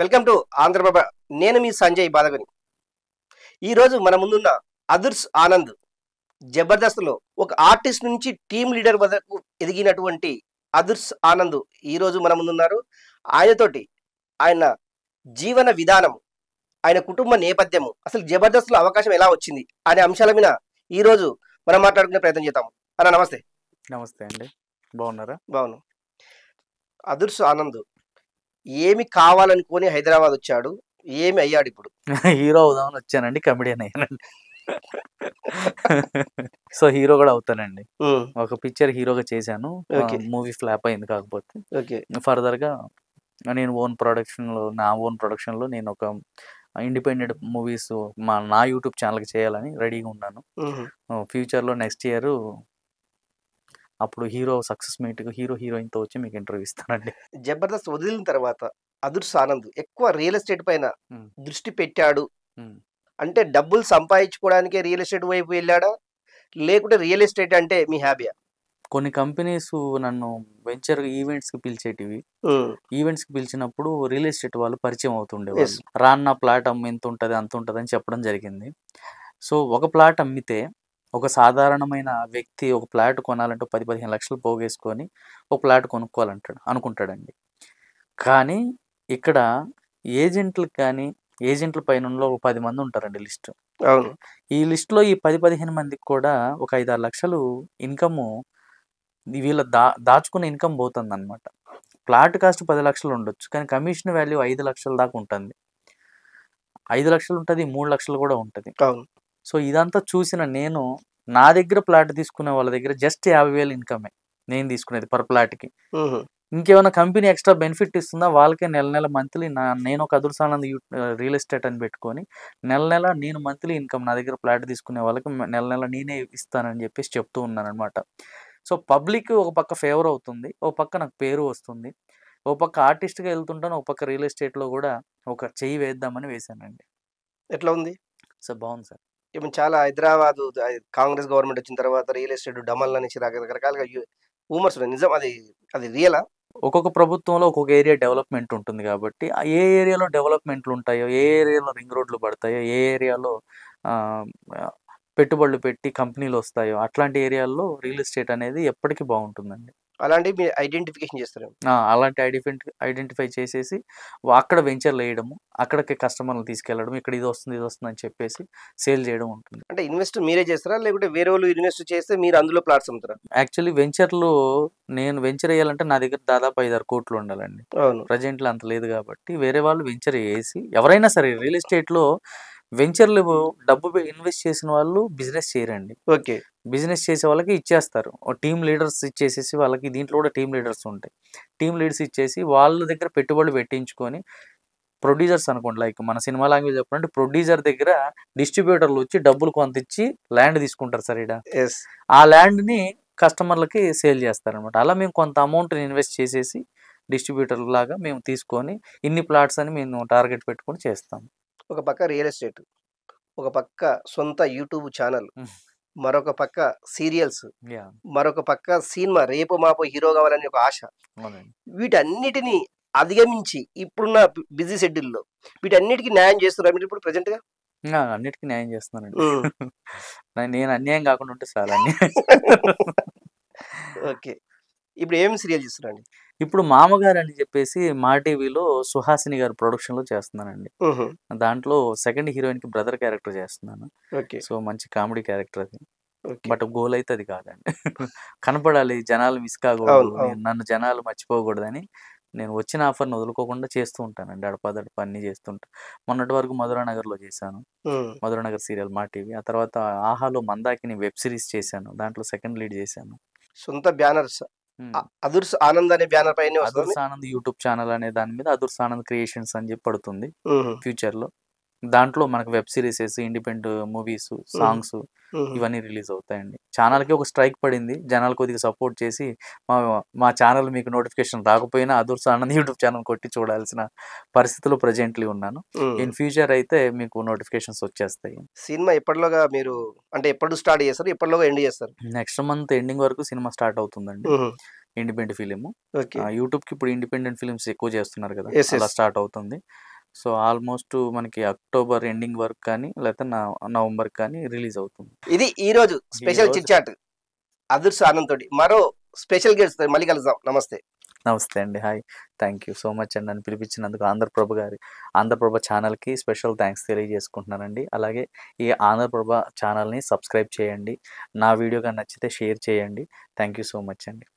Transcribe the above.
welcome to Andhraprabha నేను మీ సంజయ్ బాధగని ఈరోజు మన ముందున్న అదుర్స్ ఆనంద్ జబర్దస్త్లో ఒక ఆర్టిస్ట్ నుంచి టీమ్ లీడర్ వరకు ఎదిగినటువంటి అదుర్స్ ఆనంద్ ఈరోజు మన ముందున్నారు ఆయనతోటి ఆయన జీవన విధానం ఆయన కుటుంబ నేపథ్యము అసలు జబర్దస్త్లో అవకాశం ఎలా వచ్చింది అనే అంశాల మీద ఈరోజు మనం మాట్లాడుకునే ప్రయత్నం చేద్దాము అన్న నమస్తే నమస్తే అండి బాగున్నారా బాగున్నాం అదుర్స్ ఆనంద్ ఏమి కావాలనుకొని హైదరాబాద్ వచ్చాడు ఏమి అయ్యాడు ఇప్పుడు హీరో అవుదామని వచ్చానండి కమెడియన్ అయ్యానండి సో హీరో కూడా అవుతానండి ఒక పిక్చర్ హీరోగా చేశాను మూవీ ఫ్లాప్ అయింది కాకపోతే ఫర్దర్ గా నేను ఓన్ ప్రొడక్షన్ లో నా ఓన్ ప్రొడక్షన్ లో నేను ఒక ఇండిపెండెంట్ మూవీస్ మా నా యూట్యూబ్ ఛానల్ చేయాలని రెడీగా ఉన్నాను ఫ్యూచర్లో నెక్స్ట్ ఇయర్ అప్పుడు హీరో సక్సెస్ మీట్ హీరో తో వచ్చి మీకు ఇంటర్వ్యూ ఇస్తానండి జబర్దస్త్ వదిలిన తర్వాత అదృష్ట ఆనంద్ ఎక్కువ రియల్ ఎస్టేట్ పైన దృష్టి పెట్టాడు అంటే డబ్బులు సంపాదించుకోవడానికి రియల్ ఎస్టేట్ వైపు వెళ్ళాడా లేకుంటే రియల్ ఎస్టేట్ అంటే మీ హ్యాబీయా కొన్ని కంపెనీస్ నన్ను వెంచర్ ఈవెంట్స్ కి పిలిచేటివి ఈవెంట్స్ కి పిలిచినప్పుడు రియల్ ఎస్టేట్ వాళ్ళు పరిచయం అవుతుండే రాన్న ప్లాట్ అమ్మ ఎంత ఉంటుంది అంత ఉంటుంది అని చెప్పడం జరిగింది సో ఒక ప్లాట్ అమ్మితే ఒక సాధారణమైన వ్యక్తి ఒక ఫ్లాట్ కొనాలంటే పది పదిహేను లక్షలు పోగేసుకొని ఒక ఫ్లాట్ కొనుక్కోవాలంటాడు అనుకుంటాడండి కానీ ఇక్కడ ఏజెంట్లకు కానీ ఏజెంట్ల పైన ఒక పది మంది ఉంటారండి లిస్ట్ ఈ లిస్ట్లో ఈ పది పదిహేను మందికి కూడా ఒక ఐదు ఆరు లక్షలు ఇన్కమ్ వీళ్ళ దా దాచుకున్న ఇన్కమ్ పోతుంది అనమాట ప్లాట్ కాస్ట్ పది లక్షలు ఉండొచ్చు కానీ కమిషన్ వాల్యూ ఐదు లక్షల దాకా ఉంటుంది ఐదు లక్షలు ఉంటుంది మూడు లక్షలు కూడా ఉంటుంది సో ఇదంతా చూసిన నేను నా దగ్గర ప్లాట్ తీసుకునే వాళ్ళ దగ్గర జస్ట్ యాభై వేలు ఇన్కమే నేను తీసుకునేది పర్ ప్లాట్కి ఇంకేమైనా కంపెనీ ఎక్స్ట్రా బెనిఫిట్ ఇస్తుందా వాళ్ళకే నెల నెల మంత్లీ నా నేను ఒక అదుర్సానంద్ రియల్ ఎస్టేట్ అని పెట్టుకొని నెల నెల నేను మంత్లీ ఇన్కమ్ నా దగ్గర ప్లాట్ తీసుకునే వాళ్ళకి నెల నెల నేనే ఇస్తానని చెప్పేసి చెప్తూ ఉన్నానమాట సో పబ్లిక్ ఒక పక్క ఫేవర్ అవుతుంది ఒక పక్క నాకు పేరు వస్తుంది ఒక పక్క ఆర్టిస్ట్గా వెళ్తుంటాను ఒక పక్క రియల్ ఎస్టేట్లో కూడా ఒక చెయ్యి వేద్దామని వేశానండి ఎట్లా ఉంది సార్ బాగుంది సార్ ఇప్పుడు చాలా హైదరాబాద్ కాంగ్రెస్ గవర్నమెంట్ వచ్చిన తర్వాత రియల్ ఎస్టేట్ డమల్ అనేసి రకరకాలుగా ఊమర్స్ ఉన్నాయి నిజం అది అది రియలా ఒక్కొక్క ప్రభుత్వంలో ఒక్కొక్క ఏరియా డెవలప్మెంట్ ఉంటుంది కాబట్టి ఏ ఏరియాలో డెవలప్మెంట్లు ఉంటాయో ఏ ఏరియాలో రింగ్ రోడ్లు పడతాయో ఏ ఏరియాలో పెట్టుబడులు పెట్టి కంపెనీలు వస్తాయో అట్లాంటి ఏరియాల్లో రియల్ ఎస్టేట్ అనేది ఎప్పటికీ బాగుంటుందండి అలాంటివి మీరు ఐడెంటిఫికేషన్ చేస్తారు అలాంటి ఐడెంటిఫై ఐడెంటిఫై చేసేసి అక్కడ వెంచర్లు వేయడము అక్కడికి కస్టమర్లు తీసుకెళ్ళడం ఇక్కడ ఇది వస్తుంది ఇది వస్తుంది అని చెప్పేసి సేల్ చేయడం ఉంటుంది అంటే ఇన్వెస్ట్ మీరే చేస్తారా లేకుంటే వేరే వాళ్ళు ఇన్వెస్ట్ చేస్తే మీరు అందులో ప్లాట్స్ అమ్ముతారా యాక్చువల్లీ వెంచర్లు నేను వెంచర్ వేయాలంటే నా దగ్గర దాదాపు ఐదారు కోట్లు ఉండాలండి ప్రజెంట్లో అంత లేదు కాబట్టి వేరే వాళ్ళు వెంచర్ వేసి ఎవరైనా సరే రియల్ ఎస్టేట్లో వెంచర్లు డబ్బు ఇన్వెస్ట్ చేసిన వాళ్ళు బిజినెస్ చేయరండి ఓకే బిజినెస్ చేసే వాళ్ళకి ఇచ్చేస్తారు టీమ్ లీడర్స్ ఇచ్చేసేసి వాళ్ళకి దీంట్లో కూడా టీమ్ లీడర్స్ ఉంటాయి టీమ్ లీడర్స్ ఇచ్చేసి వాళ్ళ దగ్గర పెట్టుబడులు పెట్టించుకొని ప్రొడ్యూసర్స్ అనుకోండి లైక్ మన సినిమా లాంగ్వేజ్ చెప్పాలంటే ప్రొడ్యూసర్ దగ్గర డిస్ట్రిబ్యూటర్లు వచ్చి డబ్బులు కొంత ఇచ్చి ల్యాండ్ తీసుకుంటారు సార్ ఇక్కడ ఆ ల్యాండ్ని కస్టమర్లకి సేల్ చేస్తారనమాట అలా మేము కొంత అమౌంట్ని ఇన్వెస్ట్ చేసేసి డిస్ట్రిబ్యూటర్ లాగా మేము తీసుకొని ఇన్ని ప్లాట్స్ అని మేము టార్గెట్ పెట్టుకొని చేస్తాము ఒక పక్క రియల్ ఎస్టేట్ ఒక పక్క సొంత యూట్యూబ్ ఛానల్ మరొక పక్క సీరియల్స్ మరొక పక్క సినిమా రేపు మాపు హీరో కావాలని ఒక ఆశ వీటన్నిటిని అధిగమించి ఇప్పుడున్న బిజీ షెడ్యూల్లో వీటన్నిటికీ న్యాయం చేస్తున్నారు మీరు ఇప్పుడు ప్రెసెంట్ గా అన్నిటికీ న్యాయం చేస్తున్నానండి నేను అన్యాయం కాకుండా ఉంటే చాలా ఓకే ఇప్పుడు ఏం సీరియల్ చేస్తున్నారండి ఇప్పుడు మామగారు అని చెప్పేసి మా టీవీలో సుహాసిని గారు ప్రొడక్షన్ లో చేస్తున్నానండి దాంట్లో సెకండ్ హీరోయిన్ కి బ్రదర్ క్యారెక్టర్ చేస్తున్నాను సో మంచి కామెడీ క్యారెక్టర్ అది బట్ గోల్ అయితే అది కాదండి కనపడాలి జనాలు మిస్ కాకూడదు నన్ను జనాలు మర్చిపోకూడదని నేను వచ్చిన ఆఫర్ని వదులుకోకుండా చేస్తూ ఉంటానండి అడపాదడప అన్ని చేస్తుంటా మొన్నటి వరకు లో చేశాను మధురానగర్ సీరియల్ మా టీవీ ఆ తర్వాత ఆహాలో మందాకిని వెబ్ సిరీస్ చేశాను దాంట్లో సెకండ్ లీడ్ చేశాను సొంత బ్యానర్స్ అదుర్స్ ఆనంద్ అనే బ్యానర్ పైన అదుర్స్ ఆనంద్ యూట్యూబ్ ఛానల్ అనే దాని మీద అదుర్స్ ఆనంద్ క్రియేషన్స్ అని చెప్పి పడుతుంది ఫ్యూచర్ లో దాంట్లో మనకు web series independent movies songs ఇవన్నీ రిలీజ్ అవుతాయండి ఛానల్కి ఒక స్ట్రైక్ పడింది జనాలు కొద్దిగా సపోర్ట్ చేసి మా మా ఛానల్ మీకు నోటిఫికేషన్ రాకపోయినా అదుర్స్ ఆనంద్ యూట్యూబ్ ఛానల్ కొట్టి చూడాల్సిన పరిస్థితుల్లో ప్రజెంట్లీ ఉన్నాను ఇన్ ఫ్యూచర్ అయితే మీకు నోటిఫికేషన్స్ వచ్చేస్తాయి సినిమా ఎప్పటిలోగా మీరు అంటే ఎప్పుడు స్టార్ట్ చేస్తారు ఎప్పటిలోగా ఎండ్ చేస్తారు నెక్స్ట్ మంత్ ఎండింగ్ వరకు సినిమా స్టార్ట్ అవుతుందండి ఇండిపెండెంట్ ఫిలిం యూట్యూబ్ కి ఇప్పుడు ఇండిపెండెంట్ ఫిలిమ్స్ ఎక్కువ చేస్తున్నారు కదా స్టార్ట్ అవుతుంది సో ఆల్మోస్ట్ మనకి అక్టోబర్ ఎండింగ్ వరకు కానీ లేకపోతే నవంబర్ కానీ రిలీజ్ అవుతుంది ఇది ఈ రోజు స్పెషల్ చిట్చాట్ అదృశ్య ఆనంద్ మరో స్పెషల్ గెస్ట్ మళ్ళీ కలుద్దాం నమస్తే నమస్తే అండి hi thank you so much అండి నన్ను పిలిపించినందుకు ఆంధ్రప్రభ గారి ఆంధ్రప్రభ ఛానల్కి స్పెషల్ థ్యాంక్స్ తెలియజేసుకుంటున్నానండి అలాగే ఈ ఆంధ్రప్రభ ఛానల్ని సబ్స్క్రైబ్ చేయండి నా వీడియోగా నచ్చితే షేర్ చేయండి థ్యాంక్ యూ సో మచ్ అండి